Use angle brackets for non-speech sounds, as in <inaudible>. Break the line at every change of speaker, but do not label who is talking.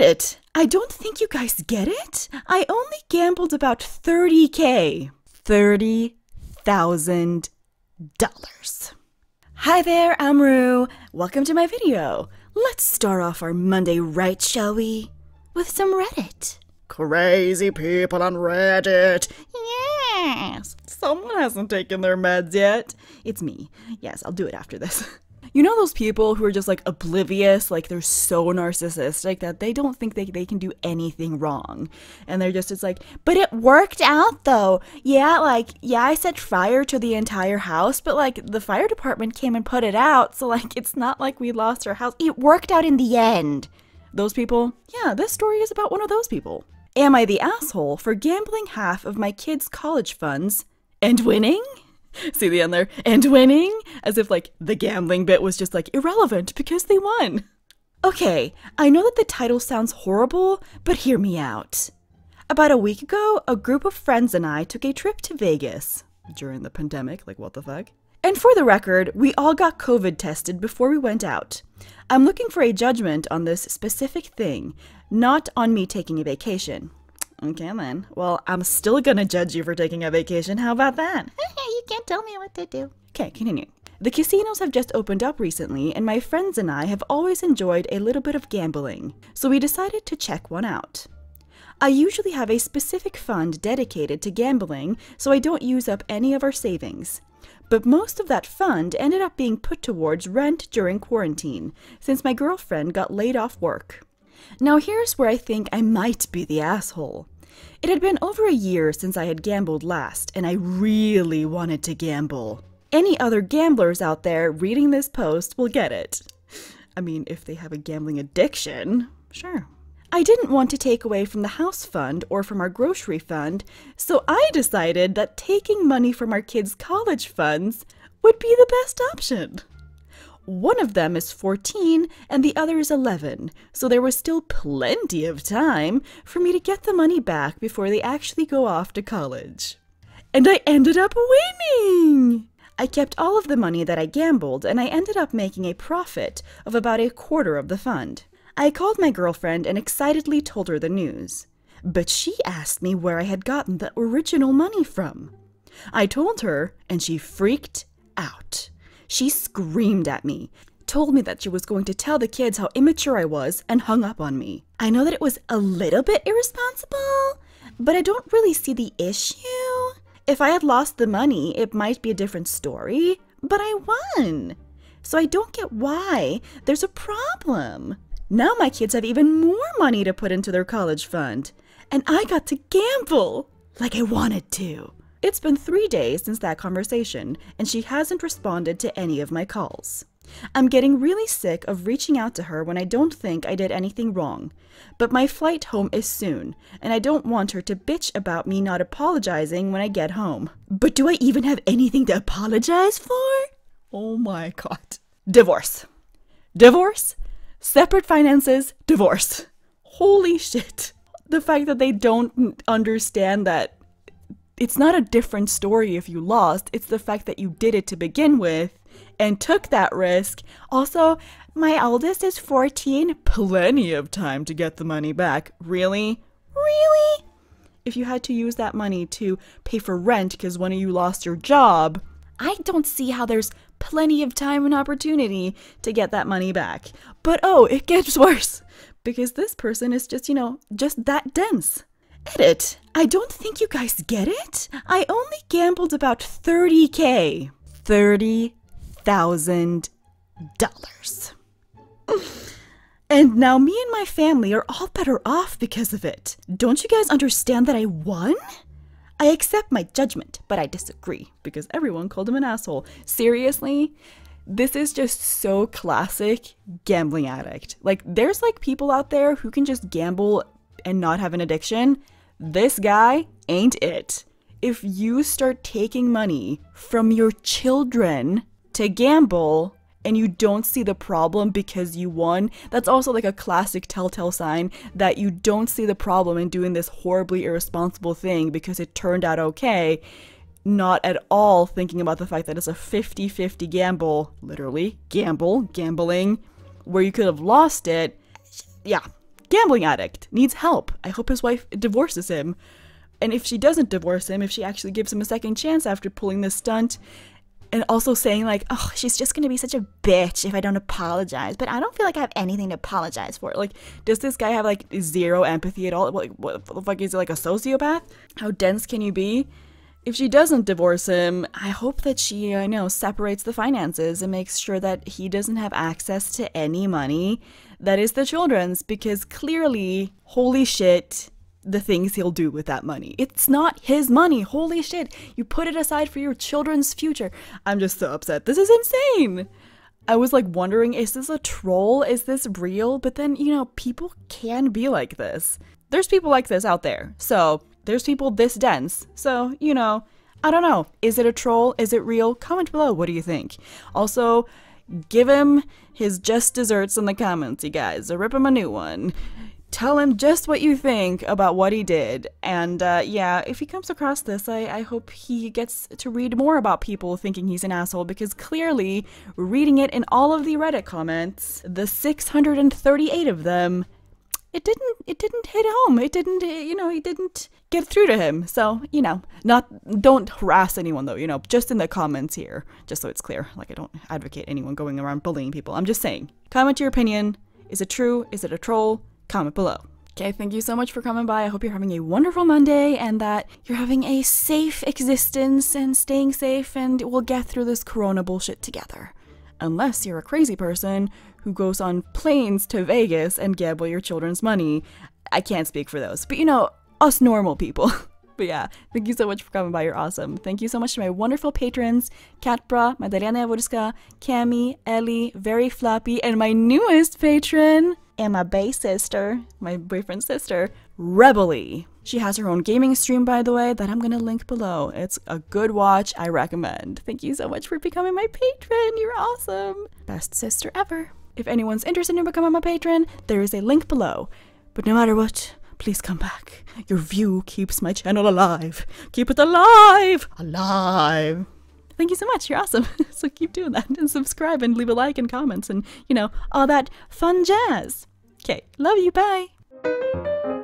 get it. I don't think you guys get it. I only gambled about 30K. $30,000. Hi there, Amru. Welcome to my video. Let's start off our Monday right, shall we? With some Reddit. Crazy people on Reddit. Yes. Someone hasn't taken their meds yet. It's me. Yes, I'll do it after this. <laughs> You know those people who are just like oblivious, like they're so narcissistic that they don't think they, they can do anything wrong. And they're just, it's like, but it worked out though. Yeah, like, yeah, I set fire to the entire house, but like the fire department came and put it out. So like, it's not like we lost our house. It worked out in the end. Those people, yeah, this story is about one of those people. Am I the asshole for gambling half of my kids' college funds and winning? See the end there? And winning? As if like the gambling bit was just like irrelevant because they won. Okay, I know that the title sounds horrible, but hear me out. About a week ago, a group of friends and I took a trip to Vegas during the pandemic, like what the fuck? And for the record, we all got COVID tested before we went out. I'm looking for a judgment on this specific thing, not on me taking a vacation. Okay then. Well, I'm still gonna judge you for taking a vacation. How about that? <laughs> you can't tell me what to do. Okay, continue. The casinos have just opened up recently, and my friends and I have always enjoyed a little bit of gambling, so we decided to check one out. I usually have a specific fund dedicated to gambling, so I don't use up any of our savings. But most of that fund ended up being put towards rent during quarantine, since my girlfriend got laid off work. Now, here's where I think I might be the asshole. It had been over a year since I had gambled last, and I really wanted to gamble. Any other gamblers out there reading this post will get it. I mean, if they have a gambling addiction, sure. I didn't want to take away from the house fund or from our grocery fund, so I decided that taking money from our kids' college funds would be the best option. One of them is 14 and the other is 11, so there was still plenty of time for me to get the money back before they actually go off to college. And I ended up winning! I kept all of the money that I gambled and I ended up making a profit of about a quarter of the fund. I called my girlfriend and excitedly told her the news. But she asked me where I had gotten the original money from. I told her, and she freaked out. She screamed at me, told me that she was going to tell the kids how immature I was, and hung up on me. I know that it was a little bit irresponsible, but I don't really see the issue. If I had lost the money, it might be a different story, but I won. So I don't get why there's a problem. Now my kids have even more money to put into their college fund, and I got to gamble like I wanted to. It's been three days since that conversation, and she hasn't responded to any of my calls. I'm getting really sick of reaching out to her when I don't think I did anything wrong. But my flight home is soon, and I don't want her to bitch about me not apologizing when I get home. But do I even have anything to apologize for? Oh my god. Divorce. Divorce? Separate finances, divorce. Holy shit. The fact that they don't understand that it's not a different story if you lost, it's the fact that you did it to begin with and took that risk. Also, my eldest is 14, plenty of time to get the money back. Really? Really? If you had to use that money to pay for rent because one of you lost your job, I don't see how there's plenty of time and opportunity to get that money back. But oh, it gets <laughs> worse because this person is just, you know, just that dense. Edit. I don't think you guys get it. I only gambled about 30k. $30,000. And now me and my family are all better off because of it. Don't you guys understand that I won? I accept my judgment, but I disagree because everyone called him an asshole. Seriously? This is just so classic gambling addict. Like, there's like people out there who can just gamble and not have an addiction, this guy ain't it. If you start taking money from your children to gamble and you don't see the problem because you won, that's also like a classic telltale sign that you don't see the problem in doing this horribly irresponsible thing because it turned out okay. Not at all thinking about the fact that it's a 50 50 gamble, literally, gamble, gambling, where you could have lost it. Yeah, gambling addict, needs help. I hope his wife divorces him. And if she doesn't divorce him, if she actually gives him a second chance after pulling this stunt, and also saying like, "Oh, she's just gonna be such a bitch if I don't apologize." But I don't feel like I have anything to apologize for. Like, does this guy have like zero empathy at all? Like, what the fuck is he like a sociopath? How dense can you be? If she doesn't divorce him, I hope that she, I know, separates the finances and makes sure that he doesn't have access to any money that is the children's because clearly, holy shit, the things he'll do with that money. It's not his money. Holy shit. You put it aside for your children's future. I'm just so upset. This is insane. I was like wondering, is this a troll? Is this real? But then, you know, people can be like this. There's people like this out there. So there's people this dense. So, you know, I don't know. Is it a troll? Is it real? Comment below. What do you think? Also, Give him his just desserts in the comments, you guys. Or rip him a new one. Tell him just what you think about what he did. And uh, yeah, if he comes across this, I, I hope he gets to read more about people thinking he's an asshole because clearly, reading it in all of the Reddit comments, the 638 of them, it didn't it didn't hit home. It didn't eh, you know it didn't get through to him. So you know, not don't harass anyone though. You know, just in the comments here, just so it's clear. Like I don't advocate anyone going around bullying people. I'm just saying, comment your opinion. Is it true? Is it a troll? Comment below. Okay, thank you so much for coming by. I hope you're having a wonderful Monday and that you're having a safe existence and staying safe and we'll get through this corona bullshit together. Unless you're a crazy person who goes on planes to Vegas and gamble your children's money. I can't speak for those, but you know, us normal people. <laughs> but yeah, thank you so much for coming by. You're awesome. Thank you so much to my wonderful patrons, Katbra, Madalena Jaworska, Cami, Ellie, Very Floppy, and my newest patron, and my bay sister, my boyfriend's sister, Rebelly. She has her own gaming stream, by the way, that I'm gonna link below. It's a good watch, I recommend. Thank you so much for becoming my patron, you're awesome! Best sister ever! If anyone's interested in becoming a patron, there is a link below. But no matter what, please come back. Your view keeps my channel alive. Keep it alive! Alive! Thank you so much. You're awesome. <laughs> so keep doing that and subscribe and leave a like and comments and, you know, all that fun jazz. Okay, love you. Bye.